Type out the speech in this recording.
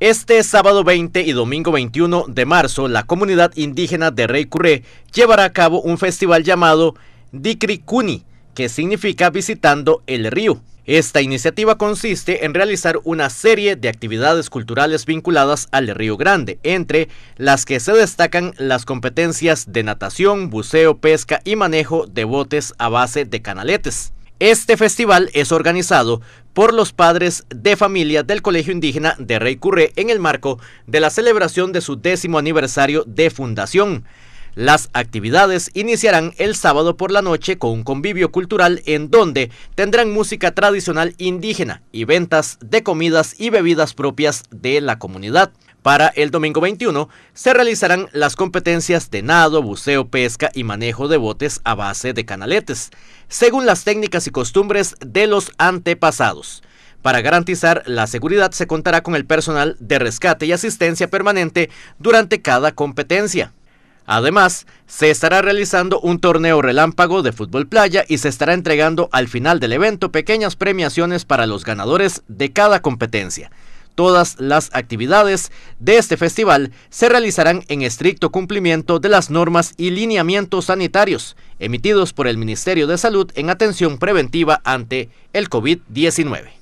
Este sábado 20 y domingo 21 de marzo, la comunidad indígena de Rey llevará a cabo un festival llamado Kuni que significa visitando el río. Esta iniciativa consiste en realizar una serie de actividades culturales vinculadas al Río Grande, entre las que se destacan las competencias de natación, buceo, pesca y manejo de botes a base de canaletes. Este festival es organizado por los padres de familia del Colegio Indígena de Rey Curré en el marco de la celebración de su décimo aniversario de fundación. Las actividades iniciarán el sábado por la noche con un convivio cultural en donde tendrán música tradicional indígena y ventas de comidas y bebidas propias de la comunidad. Para el domingo 21 se realizarán las competencias de nado, buceo, pesca y manejo de botes a base de canaletes, según las técnicas y costumbres de los antepasados. Para garantizar la seguridad se contará con el personal de rescate y asistencia permanente durante cada competencia. Además, se estará realizando un torneo relámpago de fútbol playa y se estará entregando al final del evento pequeñas premiaciones para los ganadores de cada competencia. Todas las actividades de este festival se realizarán en estricto cumplimiento de las normas y lineamientos sanitarios emitidos por el Ministerio de Salud en atención preventiva ante el COVID-19.